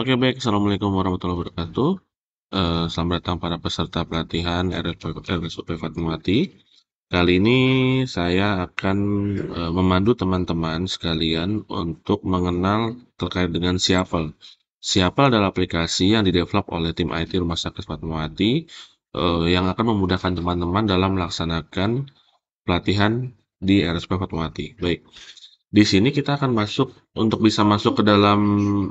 Oke baik, Assalamualaikum warahmatullahi wabarakatuh. Eh, selamat datang para peserta pelatihan RSUP Fatmawati. Kali ini saya akan eh, memandu teman-teman sekalian untuk mengenal terkait dengan Siapel. Siapel adalah aplikasi yang didevelop oleh tim IT Rumah Sakit Fatmawati eh, yang akan memudahkan teman-teman dalam melaksanakan pelatihan di RSUP Fatmawati. Baik, di sini kita akan masuk untuk bisa masuk ke dalam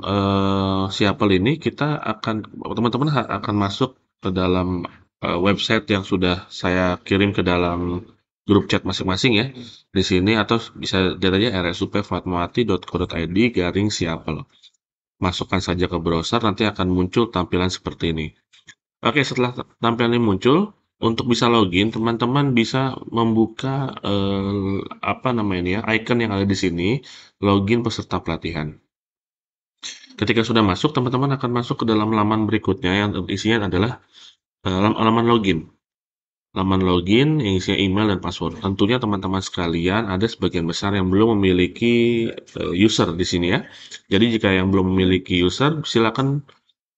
uh, eh, Siapel ini kita akan teman-teman akan masuk ke dalam uh, website yang sudah saya kirim ke dalam grup chat masing-masing ya di sini atau bisa datanya rsupfatmawati.co.id garing Siapel masukkan saja ke browser nanti akan muncul tampilan seperti ini oke setelah tampilan ini muncul untuk bisa login, teman-teman bisa membuka eh, apa namanya ya, icon yang ada di sini, login peserta pelatihan. Ketika sudah masuk, teman-teman akan masuk ke dalam laman berikutnya yang isinya adalah eh, laman login. Laman login yang isinya email dan password. Tentunya teman-teman sekalian ada sebagian besar yang belum memiliki eh, user di sini ya. Jadi jika yang belum memiliki user, silakan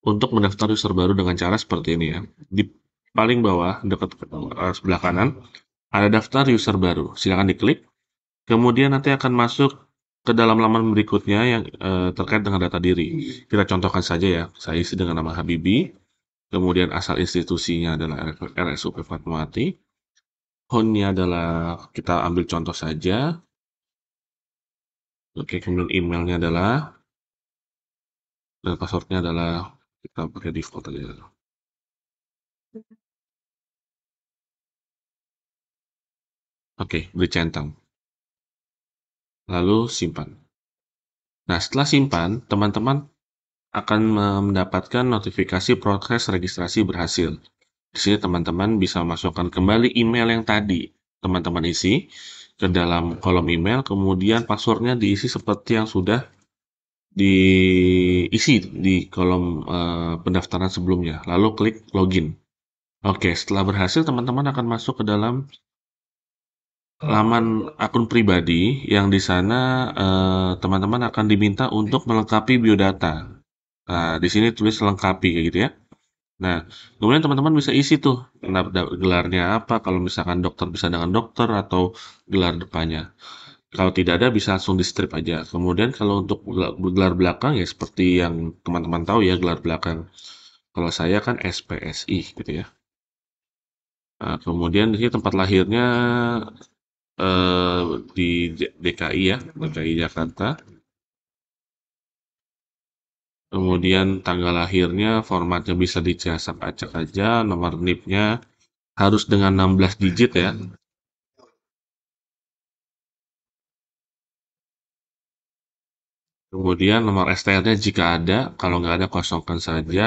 untuk mendaftar user baru dengan cara seperti ini ya. Di paling bawah dekat uh, eh, sebelah kanan ada daftar user baru. Silakan diklik. Kemudian nanti akan masuk ke dalam laman berikutnya yang uh, terkait dengan data diri. Kita contohkan saja ya. Saya isi dengan nama Habibi. Kemudian asal institusinya adalah RSUP Fatmawati. Honnya adalah kita ambil contoh saja. Oke, kemudian emailnya adalah dan passwordnya adalah kita pakai default aja. Oke, okay, beli centang. Lalu simpan. Nah, setelah simpan, teman-teman akan mendapatkan notifikasi proses registrasi berhasil. Di sini teman-teman bisa masukkan kembali email yang tadi teman-teman isi ke dalam kolom email, kemudian passwordnya diisi seperti yang sudah diisi di kolom uh, pendaftaran sebelumnya. Lalu klik login. Oke, setelah berhasil teman-teman akan masuk ke dalam laman akun pribadi yang di sana eh, teman-teman eh, akan diminta untuk melengkapi biodata. Nah, di sini tulis lengkapi kayak gitu ya. Nah, kemudian teman-teman bisa isi tuh gelarnya apa, kalau misalkan dokter bisa dengan dokter atau gelar depannya. Kalau tidak ada bisa langsung di strip aja. Kemudian kalau untuk gelar belakang ya seperti yang teman-teman tahu ya gelar belakang. Kalau saya kan SPSI gitu ya. Nah, kemudian di sini tempat lahirnya Eh, di DKI ya, DKI Jakarta. Kemudian tanggal lahirnya, formatnya bisa dicacap acak aja, nomor NIP-nya harus dengan 16 digit ya. Kemudian nomor STR-nya jika ada, kalau nggak ada kosongkan saja.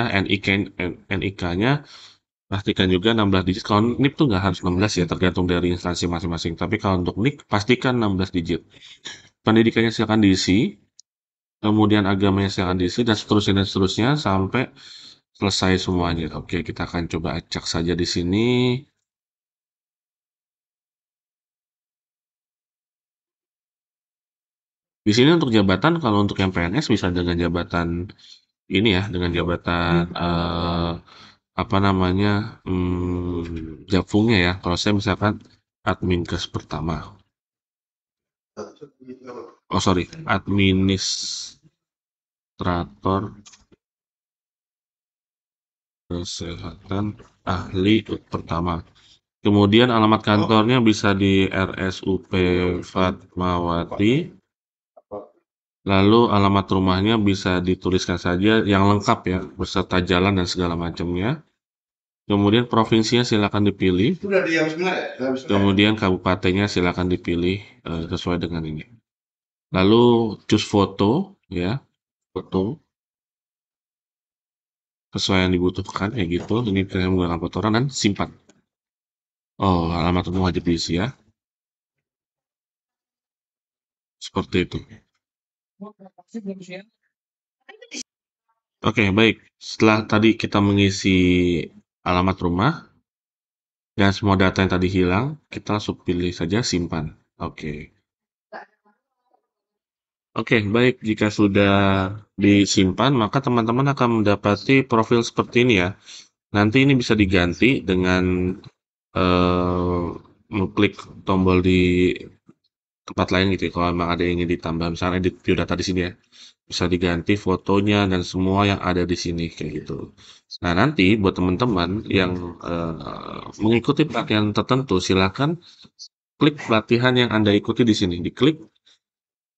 NIK-nya pastikan juga 16 digit kalau NIP tuh nggak harus 16 ya tergantung dari instansi masing-masing tapi kalau untuk nip pastikan 16 digit pendidikannya silakan diisi kemudian agamanya silakan diisi dan seterusnya dan seterusnya sampai selesai semuanya oke kita akan coba acak saja di sini di sini untuk jabatan kalau untuk yang PNS bisa dengan jabatan ini ya dengan jabatan hmm. uh, apa namanya hmm, ya kalau saya misalkan admin kes pertama oh sorry administrator kesehatan ahli pertama kemudian alamat kantornya bisa di RSUP Fatmawati Lalu alamat rumahnya bisa dituliskan saja yang lengkap ya, beserta jalan dan segala macamnya. Kemudian provinsinya silakan dipilih. Sudah di yang Kemudian kabupatennya silakan dipilih uh, sesuai dengan ini. Lalu choose foto ya, foto sesuai yang dibutuhkan ya gitu. Ini kita menggunakan foto orang dan simpan. Oh, alamat rumah wajib diisi ya. Seperti itu. Oke, okay, baik. Setelah tadi kita mengisi alamat rumah, dan semua data yang tadi hilang, kita langsung pilih saja simpan. Oke. Okay. Oke, okay, baik. Jika sudah disimpan, maka teman-teman akan mendapati profil seperti ini ya. Nanti ini bisa diganti dengan uh, eh, mengklik tombol di tempat lain gitu ya. Kalau memang ada yang ingin ditambah, misalnya edit biodata di sini ya bisa diganti fotonya dan semua yang ada di sini kayak gitu. Nah nanti buat teman-teman yang uh, mengikuti pelatihan tertentu silahkan klik pelatihan yang anda ikuti di sini diklik.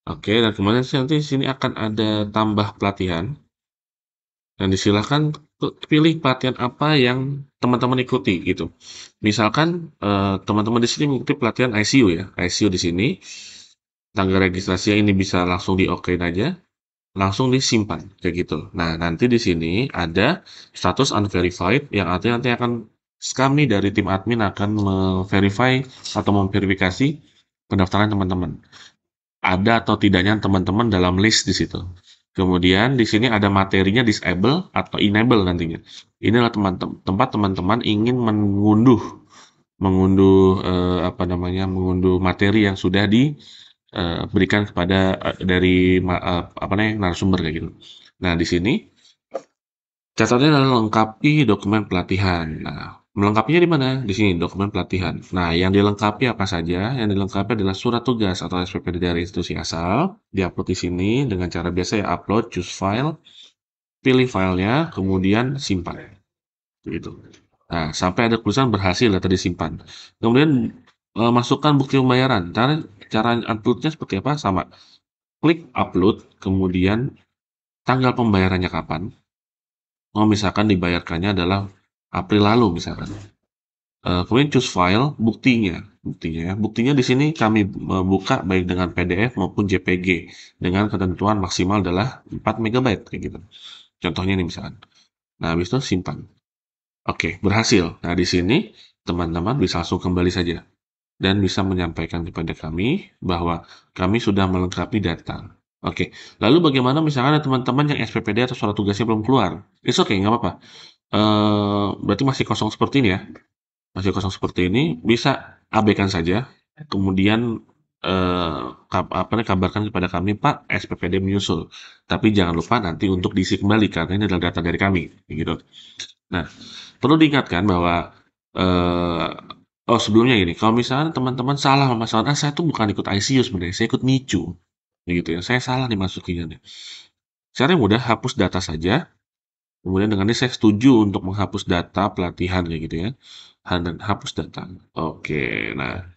Oke dan kemudian nanti di sini akan ada tambah pelatihan dan disilahkan pilih pelatihan apa yang teman-teman ikuti gitu. Misalkan teman eh, teman-teman di sini mengikuti pelatihan ICU ya ICU di sini tanggal registrasinya ini bisa langsung di okein aja langsung disimpan kayak gitu. Nah, nanti di sini ada status unverified yang artinya nanti akan kami dari tim admin akan verify atau memverifikasi pendaftaran teman-teman. Ada atau tidaknya teman-teman dalam list di situ. Kemudian di sini ada materinya disable atau enable nantinya. Inilah teman tem tempat teman-teman ingin mengunduh mengunduh eh, apa namanya mengunduh materi yang sudah di Eh, berikan kepada eh, dari eh, apa namanya narasumber kayak gitu. Nah di sini catatannya adalah lengkapi dokumen pelatihan. Nah melengkapinya di mana? Di sini dokumen pelatihan. Nah yang dilengkapi apa saja? Yang dilengkapi adalah surat tugas atau SPP dari institusi asal. Diupload di sini dengan cara biasa ya upload, choose file, pilih filenya, kemudian simpan. Gitu. Nah, sampai ada tulisan berhasil ya, tadi disimpan. Kemudian masukkan bukti pembayaran. Karena cara uploadnya seperti apa sama klik upload kemudian tanggal pembayarannya kapan oh misalkan dibayarkannya adalah April lalu misalkan eh, kemudian choose file buktinya buktinya ya. buktinya di sini kami buka baik dengan PDF maupun JPG dengan ketentuan maksimal adalah 4 MB kayak gitu contohnya ini misalkan nah habis itu simpan oke berhasil nah di sini teman-teman bisa langsung kembali saja dan bisa menyampaikan kepada kami bahwa kami sudah melengkapi data. Oke, lalu bagaimana misalkan ada teman-teman yang SPPD atau surat tugasnya belum keluar? It's okay, nggak apa-apa. Uh, berarti masih kosong seperti ini ya. Masih kosong seperti ini, bisa abaikan saja. Kemudian Uh, apa kabarkan kepada kami Pak SPPD menyusul tapi jangan lupa nanti untuk diisi kembali karena ini adalah data dari kami gitu nah perlu diingatkan bahwa uh, Oh sebelumnya gini, kalau misalnya teman-teman salah memasukkan, ah saya tuh bukan ikut ICU sebenarnya, saya ikut NICU, gitu ya. Saya salah dimasukinya Cara yang mudah, hapus data saja. Kemudian dengan ini saya setuju untuk menghapus data pelatihan kayak gitu ya. Dan hapus data. Oke, nah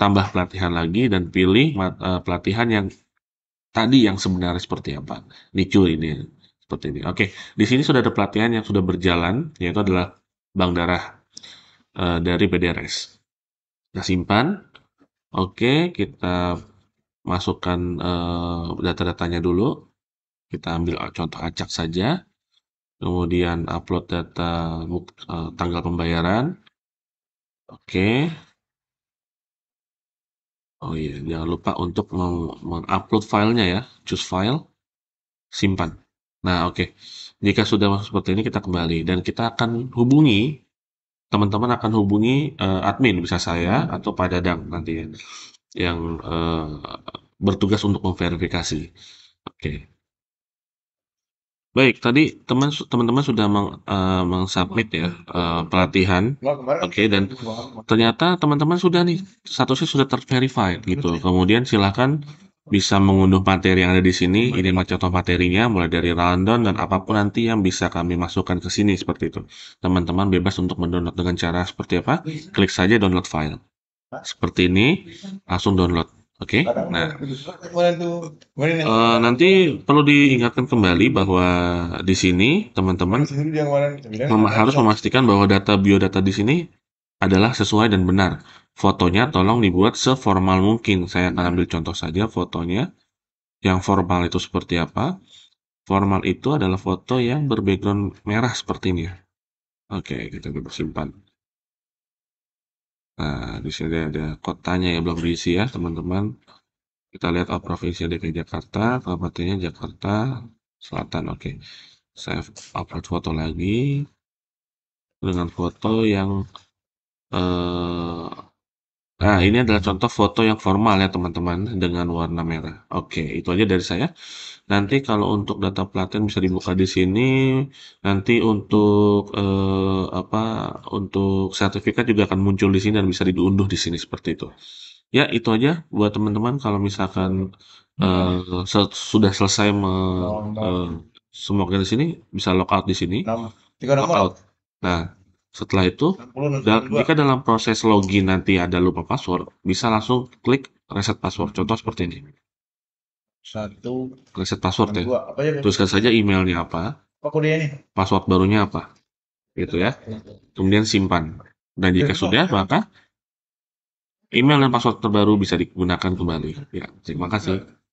tambah pelatihan lagi dan pilih eh, pelatihan yang tadi yang sebenarnya seperti apa. NICU ini seperti ini. Oke, di sini sudah ada pelatihan yang sudah berjalan, yaitu adalah bank darah Eh, dari PDRS. Kita simpan. Oke, kita masukkan uh, data-datanya dulu. Kita ambil contoh acak saja. Kemudian upload data uh, tanggal pembayaran. Oke. Oh iya, jangan lupa untuk mengupload filenya ya. Choose file, simpan. Nah, oke. Jika sudah masuk seperti ini, kita kembali. Dan kita akan hubungi teman-teman akan hubungi uh, admin bisa saya atau Pak Dadang nanti yang uh, bertugas untuk memverifikasi. Oke. Okay. Baik, tadi teman teman sudah meng, uh, mengsubmit ya uh, pelatihan. Oke, okay, dan ternyata teman-teman sudah nih statusnya sudah terverified gitu. Kemudian silahkan bisa mengunduh materi yang ada di sini, ini contoh materinya mulai dari rundown dan apapun nanti yang bisa kami masukkan ke sini seperti itu. Teman-teman bebas untuk mendownload dengan cara seperti apa? Klik saja download file. Seperti ini, langsung download. Oke, okay? nah uh, nanti perlu diingatkan kembali bahwa di sini teman-teman mem harus memastikan bahwa data biodata di sini adalah sesuai dan benar. Fotonya tolong dibuat seformal mungkin. Saya akan ambil contoh saja fotonya. Yang formal itu seperti apa? Formal itu adalah foto yang berbackground merah seperti ini. Ya. Oke, kita simpan. Nah, di sini ada kotanya yang belum diisi ya, teman-teman. Kita lihat oh, provinsi DKI Jakarta, kabupatennya Jakarta Selatan. Oke. Saya upload foto lagi dengan foto yang Eh, nah ini adalah contoh foto yang formal ya teman-teman, dengan warna merah. Oke, itu aja dari saya. Nanti kalau untuk data platen bisa dibuka di sini, nanti untuk, eh, apa, untuk sertifikat juga akan muncul di sini dan bisa diunduh di sini, seperti itu. Ya itu aja buat teman-teman kalau misalkan, eh, se sudah selesai me semua di sini, bisa logout di sini, Logout. Nah setelah itu, 60, jika dalam proses login nanti ada lupa password, bisa langsung klik reset password. Contoh seperti ini. Satu. Reset password 62. ya. Tuliskan saja emailnya apa. Password barunya apa. Gitu ya. Kemudian simpan. Dan jika sudah, maka email dan password terbaru bisa digunakan kembali. Ya, terima kasih.